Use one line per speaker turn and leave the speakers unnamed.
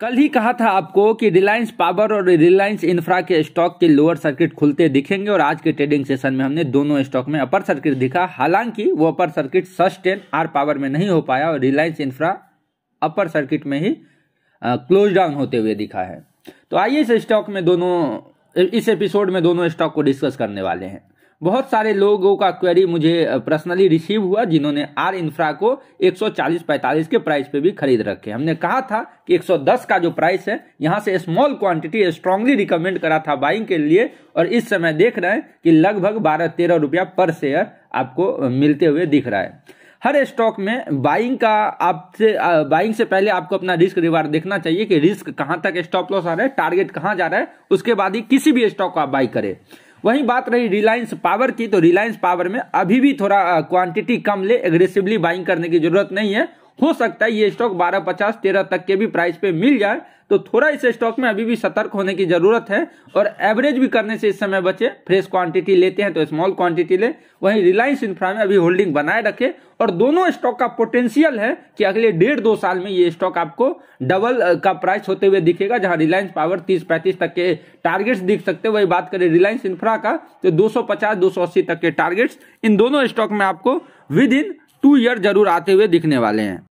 कल ही कहा था आपको कि रिलायंस पावर और रिलायंस इंफ्रा के स्टॉक के लोअर सर्किट खुलते दिखेंगे और आज के ट्रेडिंग सेशन में हमने दोनों स्टॉक में अपर सर्किट दिखा हालांकि वो upper circuit sustain R Power में नहीं हो पाया और रिलायंस इंफ्रा अपर सर्किट में ही क्लोज डाउन होते हुए दिखा है तो आइए इस स्टॉक में दोनों इस एपिसोड में दोनों स्टॉक को डिस्कस करने वाले हैं बहुत सारे लोगों का क्वेरी मुझे पर्सनली रिसीव हुआ जिन्होंने आर इंफ्रा को 140-45 के प्राइस पे भी खरीद रखे हमने कहा था कि 110 का जो प्राइस है यहाँ से स्मॉल क्वांटिटी स्ट्रांगली रिकमेंड करा था बाइंग के लिए और इस समय देख रहे हैं कि लगभग बारह तेरह रुपया पर शेयर आपको मिलते हुए दिख रहा है हर स्टॉक में बाइंग का आपसे बाइंग से पहले आपको अपना रिस्क रिवार्ड देखना चाहिए कि रिस्क कहाँ तक स्टॉप लॉस आ रहा है टारगेट कहाँ जा रहा है उसके बाद ही किसी भी स्टॉक को आप बाई करें वहीं बात रही रिलायंस पावर की तो रिलायंस पावर में अभी भी थोड़ा क्वांटिटी कम ले एग्रेसिवली बाइंग करने की जरूरत नहीं है हो सकता है ये स्टॉक बारह पचास तेरह तक के भी प्राइस पे मिल जाए तो थोड़ा इस स्टॉक में अभी भी सतर्क होने की जरूरत है और एवरेज भी करने से इस समय बचे फ्रेश क्वांटिटी लेते हैं तो स्मॉल क्वांटिटी ले वहीं रिलायंस इंफ्रा में अभी होल्डिंग बनाए रखे और दोनों स्टॉक का पोटेंशियल है कि अगले डेढ़ दो साल में ये स्टॉक आपको डबल का प्राइस होते हुए दिखेगा जहां रिलायंस पावर तीस पैंतीस तक के टारगेट्स दिख सकते वही बात करें रिलायंस इंफ्रा का तो दो सौ तक के टारगेट्स इन दोनों स्टॉक में आपको विद इन टू ईयर जरूर आते हुए दिखने वाले हैं